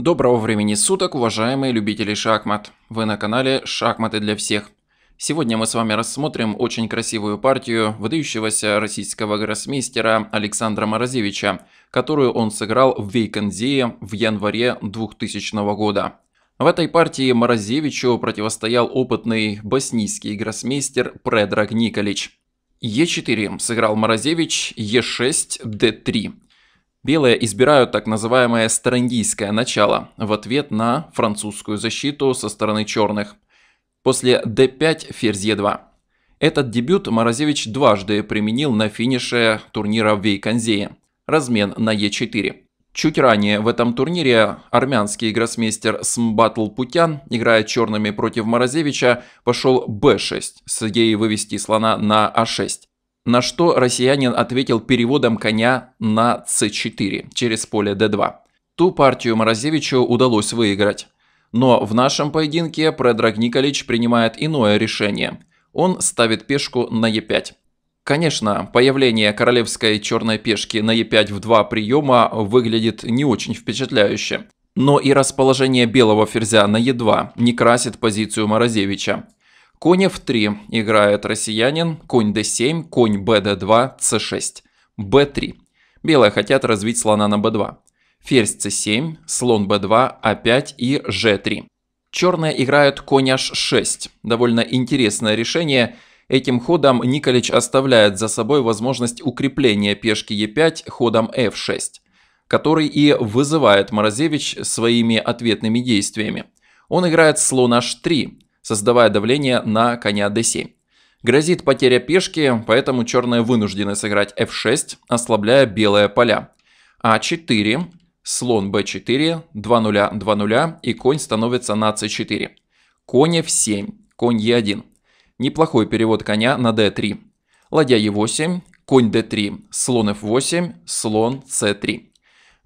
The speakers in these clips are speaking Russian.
Доброго времени суток, уважаемые любители шахмат. Вы на канале «Шахматы для всех». Сегодня мы с вами рассмотрим очень красивую партию выдающегося российского гроссмейстера Александра Морозевича, которую он сыграл в Вейкензее в январе 2000 года. В этой партии Морозевичу противостоял опытный боснийский гроссмейстер Предраг Николич. Е4 сыграл Морозевич, Е6, Д3. Белые избирают так называемое «старандийское начало» в ответ на французскую защиту со стороны черных. После d5 ферзь e2. Этот дебют Морозевич дважды применил на финише турнира в Вейконзее. Размен на e4. Чуть ранее в этом турнире армянский гроссмейстер Смбатл Путян, играя черными против Морозевича, пошел b6 с идеей вывести слона на a а 6 на что россиянин ответил переводом коня на c4 через поле d2. Ту партию Морозевичу удалось выиграть. Но в нашем поединке Предраг Николич принимает иное решение. Он ставит пешку на e5. Конечно, появление королевской черной пешки на e5 в два приема выглядит не очень впечатляюще. Но и расположение белого ферзя на e2 не красит позицию Морозевича. Конь f3 играет россиянин, конь d7, конь bd2, c6, b3. Белые хотят развить слона на b2. Ферзь c7, слон b2, a5 а и g3. Черные играют конь h6. Довольно интересное решение. Этим ходом Николич оставляет за собой возможность укрепления пешки e5 ходом f6, который и вызывает Морозевич своими ответными действиями. Он играет слон h3, создавая давление на коня d7. Грозит потеря пешки, поэтому черные вынуждены сыграть f6, ослабляя белые поля. a а 4 слон b4, 2 0 2 0 и конь становится на c4. Конь f7, конь e1. Неплохой перевод коня на d3. Ладья e8, конь d3, слон f8, слон c3.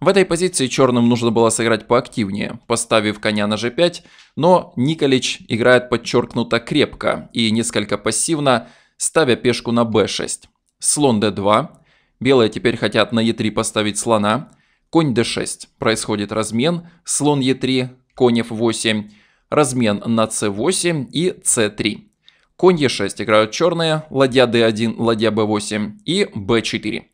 В этой позиции черным нужно было сыграть поактивнее, поставив коня на g5, но Николич играет подчеркнуто крепко и несколько пассивно, ставя пешку на b6. Слон d2, белые теперь хотят на e3 поставить слона, конь d6, происходит размен, слон e3, конь f8, размен на c8 и c3. Конь e6 играют черные, ладья d1, ладья b8 и b4.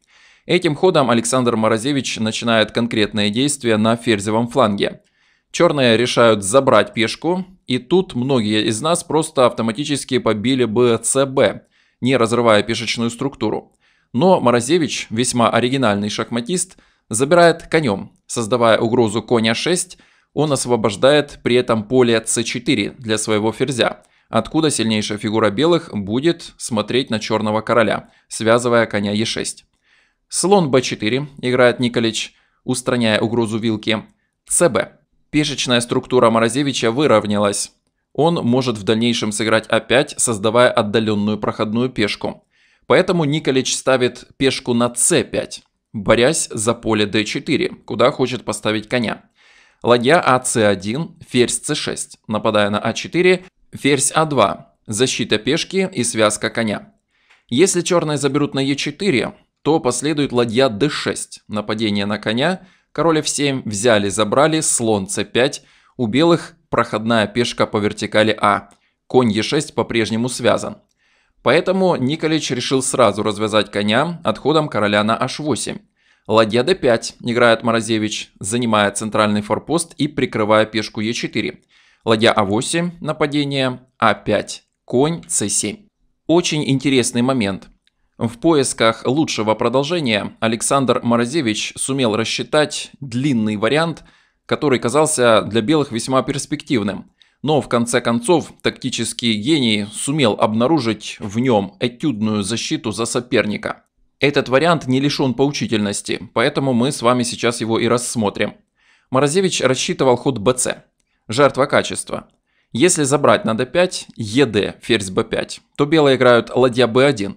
Этим ходом Александр Морозевич начинает конкретные действия на ферзевом фланге. Черные решают забрать пешку, и тут многие из нас просто автоматически побили бы ЦБ, не разрывая пешечную структуру. Но Морозевич, весьма оригинальный шахматист, забирает конем, создавая угрозу коня 6, он освобождает при этом поле c4 для своего ферзя, откуда сильнейшая фигура белых будет смотреть на черного короля, связывая коня e6. Слон b4 играет Николич, устраняя угрозу вилки. ЦБ. Пешечная структура Морозевича выровнялась. Он может в дальнейшем сыграть опять, создавая отдаленную проходную пешку. Поэтому Николич ставит пешку на c5, борясь за поле d4, куда хочет поставить коня. Ладья АС1, ферзь c 6 нападая на a а 4 ферзь a а 2 защита пешки и связка коня. Если черные заберут на e 4 то последует ладья d6, нападение на коня, король f7, взяли, забрали, слон c5, у белых проходная пешка по вертикали а, конь e6 по-прежнему связан. Поэтому Николич решил сразу развязать коня отходом короля на h8. Ладья d5, играет Морозевич, занимая центральный форпост и прикрывая пешку e4. Ладья а8, нападение, а5, конь c7. Очень интересный момент – в поисках лучшего продолжения Александр Морозевич сумел рассчитать длинный вариант, который казался для белых весьма перспективным. Но в конце концов тактический гений сумел обнаружить в нем этюдную защиту за соперника. Этот вариант не лишен поучительности, поэтому мы с вами сейчас его и рассмотрим. Морозевич рассчитывал ход БЦ. Жертва качества. Если забрать на d5, ЕД, ферзь b5, то белые играют ладья b1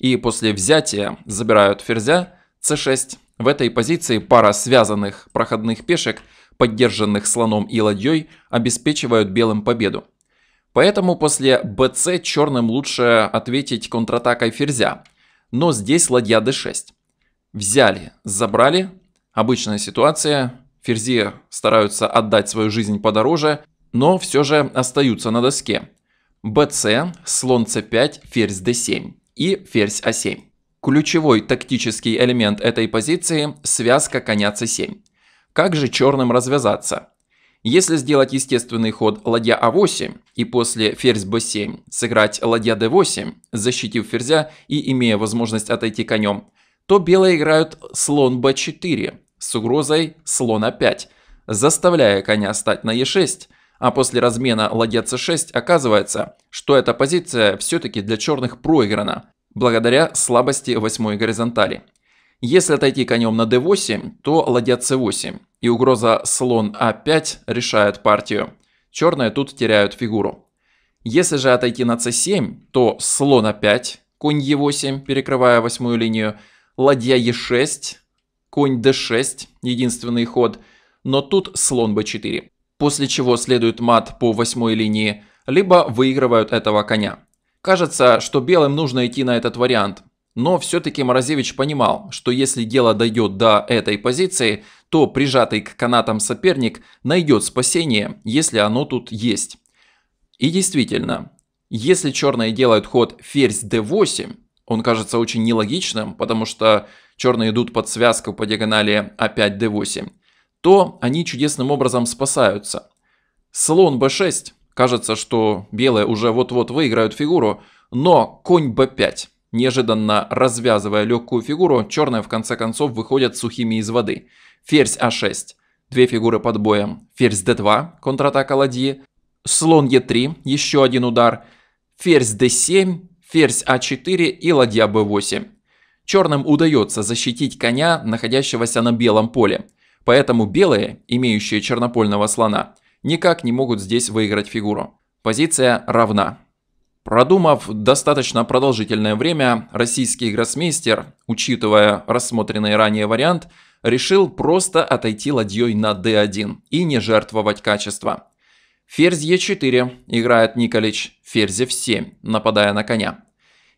и после взятия забирают ферзя c6. В этой позиции пара связанных проходных пешек, поддержанных слоном и ладьей, обеспечивают белым победу. Поэтому после bc черным лучше ответить контратакой ферзя. Но здесь ладья d6. Взяли, забрали. Обычная ситуация. Ферзи стараются отдать свою жизнь подороже, но все же остаются на доске. bc, слон c5, ферзь d7 и ферзь А7. Ключевой тактический элемент этой позиции – связка коня c7. Как же черным развязаться? Если сделать естественный ход ладья а8 и после ферзь б 7 сыграть ладья d8, защитив ферзя и имея возможность отойти конем, то белые играют слон б 4 с угрозой слона 5 заставляя коня стать на е 6 а после размена ладья c6 оказывается, что эта позиция все-таки для черных проиграна, благодаря слабости восьмой горизонтали. Если отойти конем на d8, то ладья c8, и угроза слон a5 а решает партию. Черные тут теряют фигуру. Если же отойти на c7, то слон a5, а конь e8, перекрывая восьмую линию, ладья e6, конь d6, единственный ход, но тут слон b4. После чего следует мат по восьмой линии, либо выигрывают этого коня. Кажется, что белым нужно идти на этот вариант. Но все-таки Морозевич понимал, что если дело дойдет до этой позиции, то прижатый к канатам соперник найдет спасение, если оно тут есть. И действительно, если черные делают ход ферзь d8, он кажется очень нелогичным, потому что черные идут под связку по диагонали a5 d8, то они чудесным образом спасаются. Слон b6 Кажется, что белые уже вот-вот выиграют фигуру, но конь b5. Неожиданно развязывая легкую фигуру, черные в конце концов выходят сухими из воды. Ферзь а6. Две фигуры под боем. Ферзь d2, контратака ладьи. Слон e3, еще один удар. Ферзь d7, ферзь а4 и ладья b8. Черным удается защитить коня, находящегося на белом поле. Поэтому белые, имеющие чернопольного слона, никак не могут здесь выиграть фигуру. Позиция равна. Продумав достаточно продолжительное время, российский гроссмейстер, учитывая рассмотренный ранее вариант, решил просто отойти ладьей на d1 и не жертвовать качество. Ферзь e4 играет Николич, ферзь f7, нападая на коня.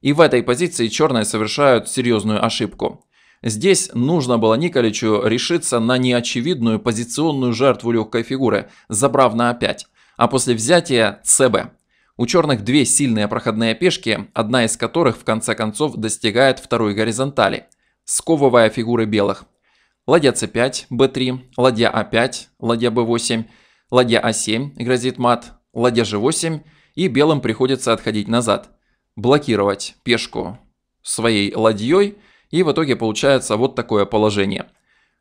И в этой позиции черные совершают серьезную ошибку. Здесь нужно было Николичу решиться на неочевидную позиционную жертву легкой фигуры, забрав на a5, а после взятия ЦБ. У черных две сильные проходные пешки, одна из которых в конце концов достигает второй горизонтали, сковывая фигуры белых. Ладья c5, b3, ладья a5, а ладья b8, ладья a7 а грозит мат, ладья g8 и белым приходится отходить назад. Блокировать пешку своей ладьей – и в итоге получается вот такое положение.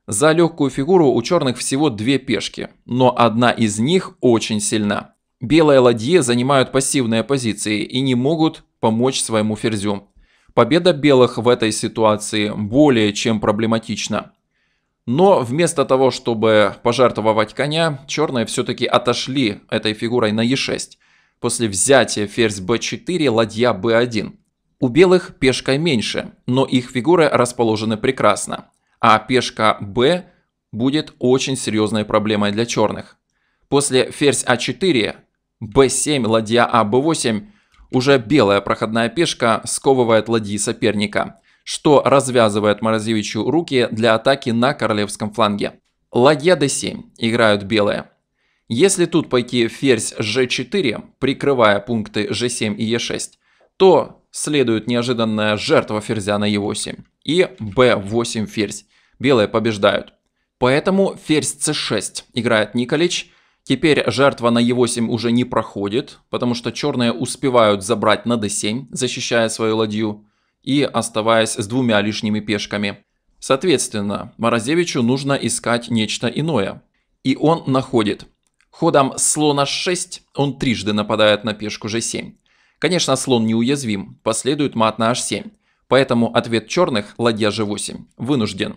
За легкую фигуру у черных всего две пешки, но одна из них очень сильна. Белые ладьи занимают пассивные позиции и не могут помочь своему ферзю. Победа белых в этой ситуации более чем проблематична. Но вместо того, чтобы пожертвовать коня, черные все-таки отошли этой фигурой на e6. После взятия ферзь b4, ладья b1. У белых пешка меньше, но их фигуры расположены прекрасно. А пешка b будет очень серьезной проблемой для черных. После ферзь А4, b 7 ладья А, b 8 уже белая проходная пешка сковывает ладьи соперника, что развязывает Морозевичу руки для атаки на королевском фланге. Ладья d7 играют белые. Если тут пойти ферзь g4, прикрывая пункты g7 и e6, то следует неожиданная жертва ферзя на e8 и b8 ферзь. Белые побеждают. Поэтому ферзь c6 играет Николич. Теперь жертва на e8 уже не проходит, потому что черные успевают забрать на d7, защищая свою ладью, и оставаясь с двумя лишними пешками. Соответственно, Морозевичу нужно искать нечто иное. И он находит. Ходом слона 6 он трижды нападает на пешку g7. Конечно, слон неуязвим, последует мат на h7. Поэтому ответ черных – ладья g8. Вынужден.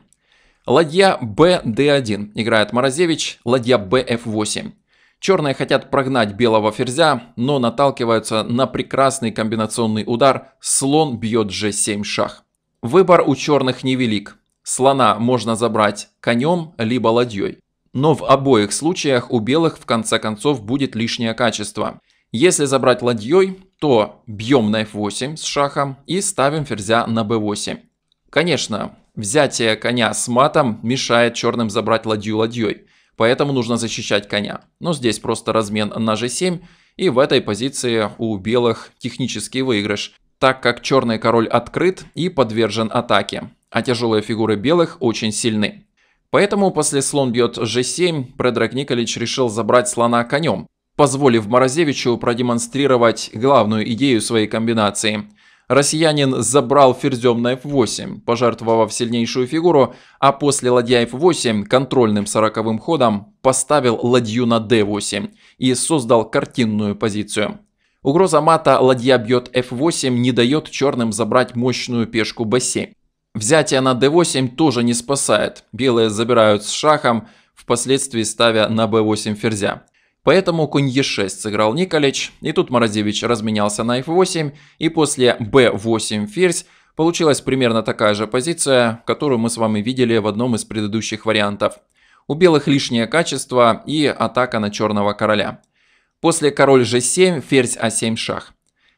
Ладья bd1 играет Морозевич, ладья bf8. Черные хотят прогнать белого ферзя, но наталкиваются на прекрасный комбинационный удар «Слон бьет g7 шах». Выбор у черных невелик. Слона можно забрать конем, либо ладьей. Но в обоих случаях у белых в конце концов будет лишнее качество. Если забрать ладьей, то бьем на f8 с шахом и ставим ферзя на b8. Конечно, взятие коня с матом мешает черным забрать ладью ладьей, поэтому нужно защищать коня. Но здесь просто размен на g7, и в этой позиции у белых технический выигрыш, так как черный король открыт и подвержен атаке, а тяжелые фигуры белых очень сильны. Поэтому после слон бьет g7, Предраг Николич решил забрать слона конем, позволив Морозевичу продемонстрировать главную идею своей комбинации. Россиянин забрал ферзем на f8, пожертвовав сильнейшую фигуру, а после ладья f8 контрольным сороковым ходом поставил ладью на d8 и создал картинную позицию. Угроза мата «Ладья бьет f8» не дает черным забрать мощную пешку b7. Взятие на d8 тоже не спасает. Белые забирают с шахом, впоследствии ставя на b8 ферзя. Поэтому конь Е6 сыграл Николич, и тут Морозевич разменялся на F8, и после B8 ферзь получилась примерно такая же позиция, которую мы с вами видели в одном из предыдущих вариантов. У белых лишнее качество и атака на черного короля. После король g7, ферзь a7 а шах.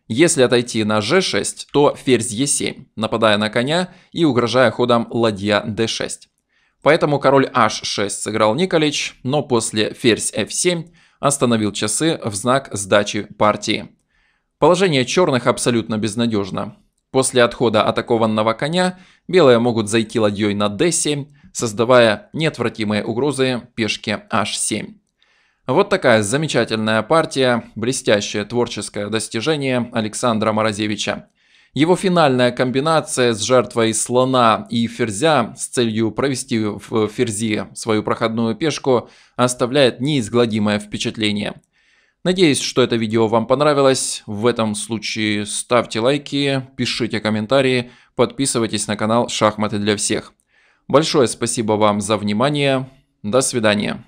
Если отойти на g6, то ферзь e7, нападая на коня и угрожая ходом ладья d6. Поэтому король h6 сыграл Николич, но после ферзь f7 остановил часы в знак сдачи партии. Положение черных абсолютно безнадежно. После отхода атакованного коня белые могут зайти ладьей на d7, создавая неотвратимые угрозы пешке h7. Вот такая замечательная партия, блестящее творческое достижение Александра Морозевича. Его финальная комбинация с жертвой слона и ферзя с целью провести в ферзи свою проходную пешку оставляет неизгладимое впечатление. Надеюсь, что это видео вам понравилось. В этом случае ставьте лайки, пишите комментарии, подписывайтесь на канал «Шахматы для всех». Большое спасибо вам за внимание. До свидания.